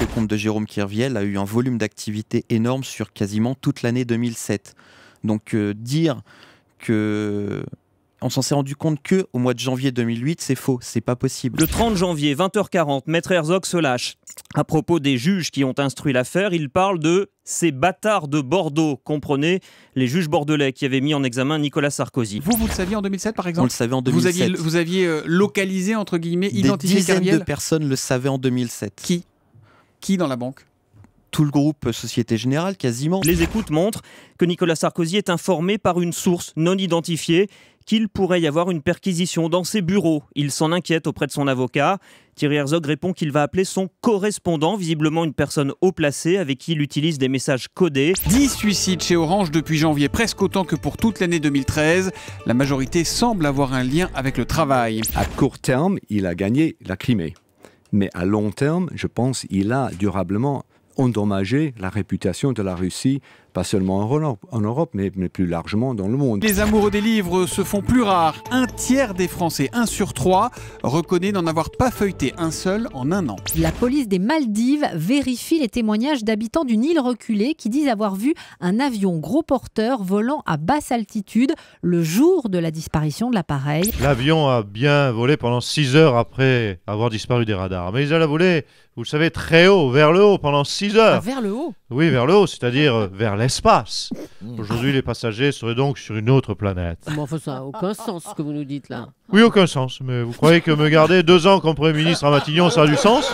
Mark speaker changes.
Speaker 1: le compte de Jérôme Kirviel a eu un volume d'activité énorme sur quasiment toute l'année 2007. Donc euh, dire que on s'en s'est rendu compte que au mois de janvier 2008, c'est faux, c'est pas possible. Le 30 janvier,
Speaker 2: 20h40, Maître Herzog se lâche. À propos des juges qui ont instruit l'affaire, il parle de ces bâtards de Bordeaux, comprenez, les juges bordelais qui avaient mis en examen Nicolas Sarkozy. Vous,
Speaker 3: vous le saviez en 2007 par exemple On le savait en 2007. Vous aviez, vous aviez euh, localisé, entre guillemets, Des identifié Des dizaines de
Speaker 1: personnes le savaient en 2007. Qui qui dans la banque tout le groupe Société Générale quasiment. Les écoutes montrent que Nicolas Sarkozy
Speaker 2: est informé par une source non identifiée qu'il pourrait y avoir une perquisition dans ses bureaux. Il s'en inquiète auprès de son avocat. Thierry Herzog répond qu'il va appeler son correspondant, visiblement
Speaker 3: une personne haut placée avec qui il utilise des messages codés. 10 suicides chez Orange depuis janvier, presque autant que pour toute l'année 2013. La majorité semble avoir un lien avec le travail. À court terme, il a gagné la Crimée mais à long terme, je pense, il a
Speaker 1: durablement endommagé la réputation de la Russie pas seulement en Europe, mais, mais plus largement dans le monde.
Speaker 3: Les amoureux des livres se font plus rares. Un tiers des Français, un sur trois, reconnaît n'en avoir pas feuilleté un seul en un an.
Speaker 2: La police des Maldives vérifie les témoignages d'habitants d'une île reculée qui disent avoir vu un avion gros porteur volant à basse altitude le jour de la disparition de l'appareil.
Speaker 4: L'avion a bien volé pendant six heures après avoir disparu des radars. Mais il a volé, vous le savez, très haut, vers le haut, pendant six heures. Ah, vers le haut Oui, vers le haut, c'est-à-dire euh, vers l'est espace. Hmm. Aujourd'hui, les passagers seraient donc sur une autre planète.
Speaker 2: ça n'a aucun sens ce que vous nous dites là.
Speaker 4: Oui, aucun sens. Mais vous croyez que me garder deux ans comme Premier ministre à Matignon, ça a du sens